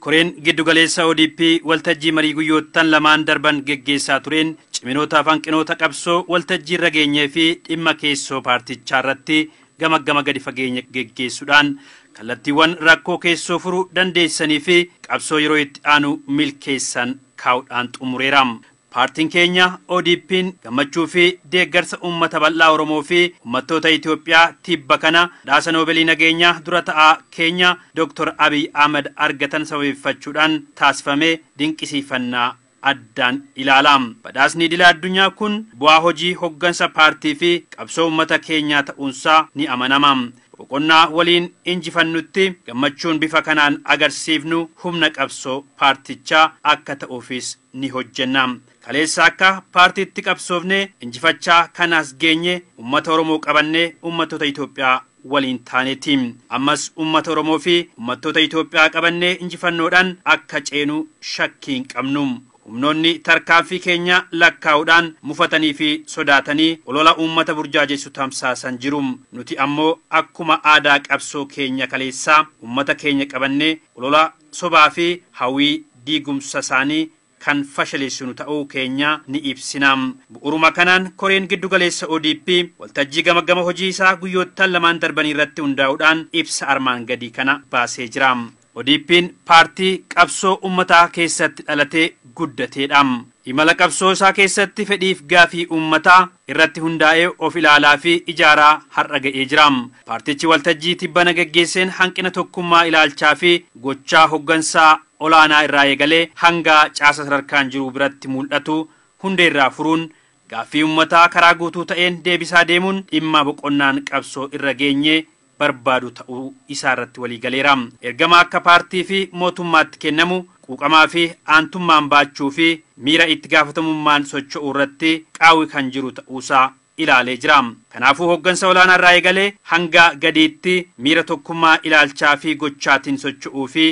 koreen giddugaleessa ODP waltajjii marii guyyoottan lamaan darban geggeessaa tureen ciminoota fanqinoota qabsoo waltajjii irra geenyee fi dhimma keessoo paartichaa irratti gama gama gadi fageenya geggeessuudhaan kallattiiwwan rakkoo keessoo furuu dandeessanii fi qabsoo yeroo itti aanu keessan kaa'uudhaan xumureera. Paartiin keenya ODP'n gammachuu fi deeggarsa uummata bal'aa Oromoo fi uummattoota Itoophiyaa tibba kana dhaasa noobelii nageenyaa dura ta'aa keenya Dr. Abiy Ahmed argatan sababeeffachuudhaan taasifamee dinqisiifannaa addaan ilaala. Badhaasni idila addunyaa kun bu'aa hojii hoggansa paartii fi qabsoo uummata keenyaa ta'uunsaa ni amanama. boqonnaa waliin injifannutti gammachuun bifa kanaan agarsiifnu humna qabsoo paartichaa akka ta'uufis ni hojjenna. kaleessa akka paartiitti qabsoofne injifachaa kanaas geenye ummata Oromoo qabannee ummattoota Itoophiyaa waliin taaneeti. Ammas ummata Oromoo fi ummattoota Itoophiyaa qabannee injifannoodhaan akka ceenu shakkii hin qabnu. humnoonni tarkaanfii keenya lakkaa'uudhaan mufatanii fi sodaatanii olola uummata burjaajessu tamsaasan jirum nuti ammoo akkuma aadaa qabsoo keenya kaleessaa uummata keenya qabannee olola sobaa fi hawwii diigumsa isaanii kan fashaleessinu ta'uu keenya ni ibsinaam. Bu'uruma kanaan koreen giddugaleessa ODP waltajjii gama gama hojii isaa guyyoottan lamaan darbanii irratti hundaa'uudhaan ibsa armaan gadii kana baasee jiraam. odiippiin paartii qabsoo uummataa keessatti dhalatee guddateedhaam. Imala qabsoo isaa keessatti fedhiif gaafii uummataa irratti hundaa'ee of ilaalaa fi ijaaraa har'a ga'ee jira. Paartichi waltajjii bana gaggeesseen hanqina tokkummaa ilaalchaa fi gochaa hoggansaa olaanaa irraa eegalee hanga caasa sadarkaan jiru biratti mul'atu hundee irraa furuun gaafii uummataa karaa guutuu ta'een deebisaa deemuun dhimma boqonnaan qabsoo irra geenye barbaadu ta'uu isaa irratti waliigaleera. Ergama akka paartii fi mootummaatti kennamu quuqamaa fi aantummaan baachuu fi miira itti gaafatamummaan socho'uu irratti qaawwi kan jiru ta'uusaa ilaalee jira. Kanaafuu hooggansa olaanaa irraa eegalee hanga gadiitti miira tokkummaa ilaalchaa fi gochaatiin socho'uu fi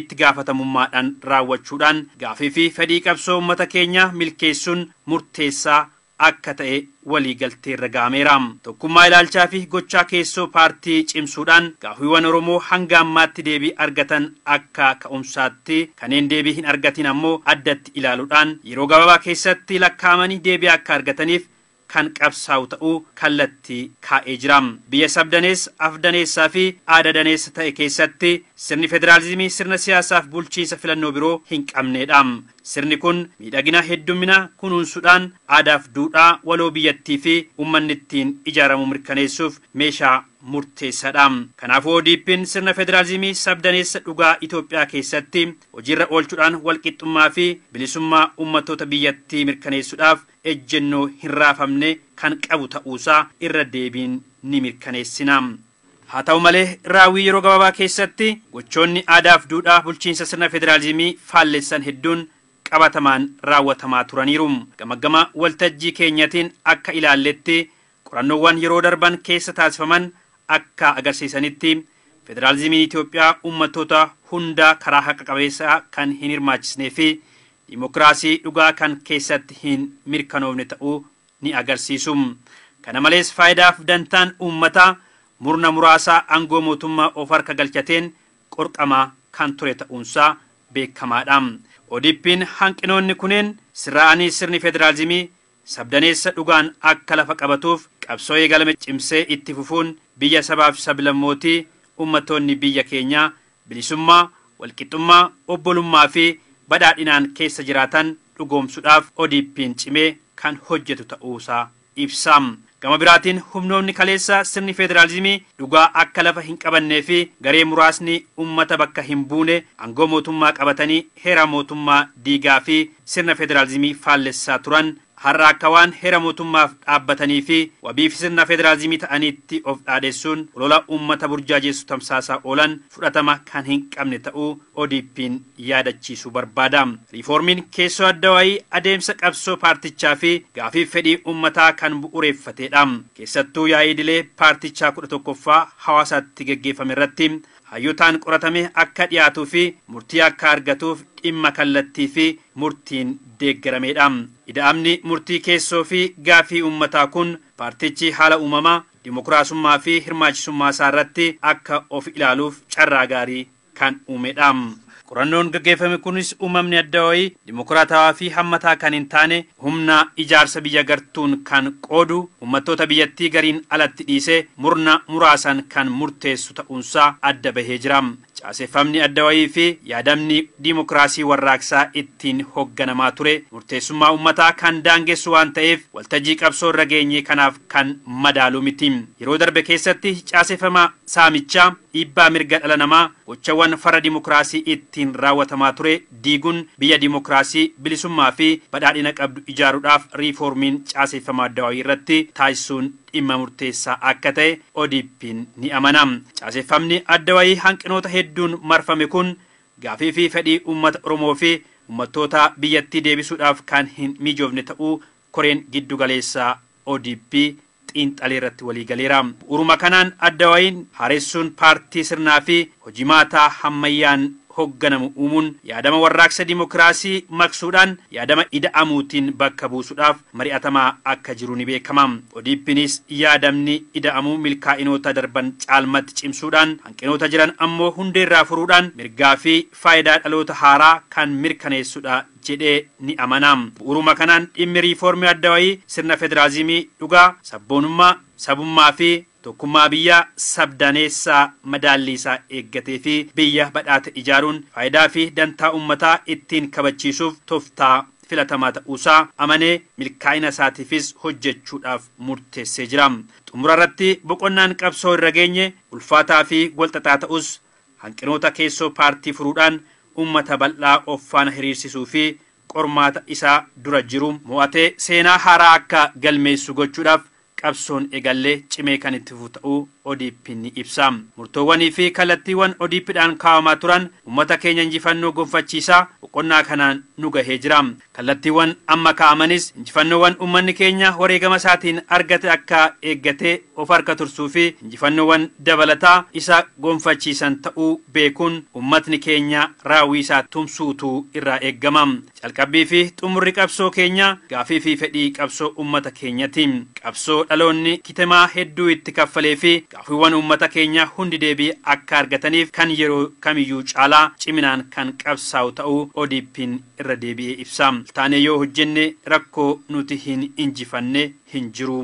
itti gaafatamummaadhaan raawwachuudhaan gaafii fi fedhii qabsoo uummata keenya milkeessuun murteessaa akka ta'e waliigaltee irra ga'ameera. Tokkummaa ilaalchaa fi gochaa keessoo paartii cimsuudhaan gaafiiwwan Oromoo hanga ammaatti deebii argatan akka ka'umsaatti kanneen deebii hin argatin ammoo addatti ilaaluudhaan yeroo gabaabaa keessatti lakkaa'amanii deebii akka argataniif kan qabsaa'u ta'uu kallattii kaa'ee jira. Biyya sabdanees, afdaneessaa fi aada daneessa ta'e keessatti sirni federaalizimii sirna siyaasaaf bulchiinsa filannoo biroo hin qabneedha. sirni kun miidhagina heddumina kunuunsuudhaan aadaaf duudhaa waloo biyyattii fi uummanni ittiin ijaaramu mirkaneessuuf meeshaa murteessaadha kanaafuu oodiiphiin sirna federaalizimii sabdaneessa dhugaa itoophiyaa keessatti hojii irra oolchuudhaan walqixxummaa fi bilisummaa uummattoota biyyattii mirkaneessuudhaaf ejjennoo hin raafamne kan qabu ta'uusaa irra deebiin ni mirkaneessina. haa ta'u malee raawwii yeroo gabaabaa keessatti gochoonni aadaaf duudhaa bulchiinsa sirna federaalizimii faallessan hedduun qabatamaan raawwatamaa turaniiru. gamagama waltajjii keenyatiin akka ilaalletti qorannoowwan yeroo darban keessa taasifaman akka agarsiisanitti federaalizimiin Itoophiyaa uummattoota hundaa karaa haqa qabeessaa kan hin hirmaachisnee fi dimokiraasii dhugaa kan keessatti hin mirkanoofne ta'uu ni agarsiisu. Kana malees faayidaaf dantaan uummataa murna muraasaa aangoo mootummaa of harka galchateen qorqamaa kan ture ta'uunsaa beekamaadha. odiippiin hanqinoonni kunneen sirraanii sirni federaalizimii sabdaneessa dhugaan akka lafa qabatuuf qabsooyee galame cimsee itti fufuun biyya sabaaf sablammootii ummatoonni biyya keenyaa bilisummaa walqixummaa, obbolummaa fi badhaadhinaan keessa jiraatan dhugoomsuudhaaf odiippiin cimee kan hojjetu ta'uusaa ibsam gama biraatiin humnoonni kaleessa sirni federaalizimii dhugaa akka lafa hin qabannee fi garee muraasni uummata bakka hin buune aangoo mootummaa qabatanii heera mootummaa diigaa fi sirna federaalizimii faallessaa turan har'a akka waan heera mootummaaf dhaabbatanii fi wabiif sirna federaalizimii ta'aniitti of dhaadessuun lola uummata burjaajessu tamsaasaa oolan fudhatama kan hin qabne ta'uu odiippiin yaadachiisu barbaada. rifoormiin keessoo addawaayii adeemsa qabsoo paartichaa fi gaafii fedhii uummataa kan bu'uureeffatedha. Keessattuu yaa'ii dilee paartichaa kudha tokkoffaa hawaasaatti gaggeeffame irratti hayyootaan qoratame akka dhiyaatuu fi murtii akka argatuuf dhimma kallattii fi murtiin deeggarameedha. ida'amni murtii keessoo fi gaafii uummataa kun paartichi haala uumamaa dimokiraasummaa fi hirmaachisummaa isaarratti akka of ilaaluuf carraa gaarii kan uumedha. Qorannoon gaggeeffame kunis uumamni adda wayii dimokiraatawaa fi hammataa kan hin taane humna ijaarsa biyya gartuun kan qoodu ummatoota biyyattii gariin alatti dhiisee murna muraasan kan murteessu ta'uunsaa adda bahee jiraam. caaseffamni addawaayii fi yaadamni diimokiraasii warraaqsaa ittiin hogganamaa ture murteessummaa ummataa kan daangessu waan ta'eef waltajjii qabsoo irra geenye kanaaf kan madaalu miti. Yeroo darbe keessatti caaseffama saamichaa dhiibbaa mirga dhala namaa gochawwan fara diimokiraasii ittiin raawwatamaa ture diiguun biyya diimokiraasii bilisummaa fi badhaadhina qabdu ijaaruudhaaf riifoormiin caaseffama addawaayii irratti taasisuun dhimma murteessaa akka ta'e odiippiin ni amanam. Caaseffamni addawaayii hanqinoota hedduu hedduun marfame kun gaafii fi fedhii uummata Oromoo fi uummattoota biyyatti deebisuudhaaf kan hin mijoofne ta'uu koreen giddu galeessaa ODP xiinxalee irratti walii galeera. Uruma kanaan adda wayiin haaressuun paartii sirnaa fi hojii maataa hammayyaan hogganamu uumuun yaadama warraaqsa dimokiraasii maqsuudhaan yaadama ida'amuutiin bakka buusuudhaaf mari'atamaa akka jiru ni beekama. Odiippinis yaadamni ida'amuu milkaa'inoota darban caalmatti cimsuudhaan hanqinoota jiran ammoo hundeerraa furuudhaan mirgaa fi faayidaa dhaloota haaraa kan mirkaneessudha jedhee ni amanam. bu'uuruma kanaan dhimmi riifoormii adda wayii sirna federaalizimii dhugaa sabboonummaa sabummaa fi tokkummaa biyyaa sabdaneessaa madaallii isaa eeggatee fi biyya badhaate ijaaruun faayidaa fi dantaa uummataa ittiin kabachiisuuf toftaa filatamaa ta'uusaa amanee milkaa'ina isaatiifis hojjechuudhaaf murteessee jira. Xumura irratti boqonnaan qabsoo irra geenye ulfaataa fi walxaxaa ta'us hanqinoota keessoo paartii furuudhaan uummata bal'aa offaana hiriirsisuu fi qormaata isaa dura jiru mo'atee seenaa haaraa akka galmeessu gochuudhaaf qabsoon eegallee cimee kan itti ta'uu ODP ni ibsa. Murtoowwanii fi kallattiiwwan odiippidhaan kaawamaa turan uummata keenya injifannoo gonfachiisaa boqonnaa kanaan nu gahee jira. Kallattiiwwan amma kaa'amanis injifannoowwan uummanni keenya wareegama isaatiin argate akka eeggatee of harka tursuu fi injifannoowwan dabalataa isa gonfachiisan ta'uu beekuun uummatni keenya raawwii isaa tumsuutu irraa eeggama. Calqabbii fi xumurri qabsoo keenya gaafii fi fedhii qabsoo uummata keenyaati. Qabsoo dhaloonni kitimaa hedduu itti kaffalee fi gaafiiwwan uummata keenya hundi deebii akka argataniif kan yeroo kamiyyuu caalaa ciminaan kan qabsaa'u ta'uu odiippiin irra deebi'ee ibsa. Taane yoo hojjenne rakkoo nuti hin injifanne hin jiruu.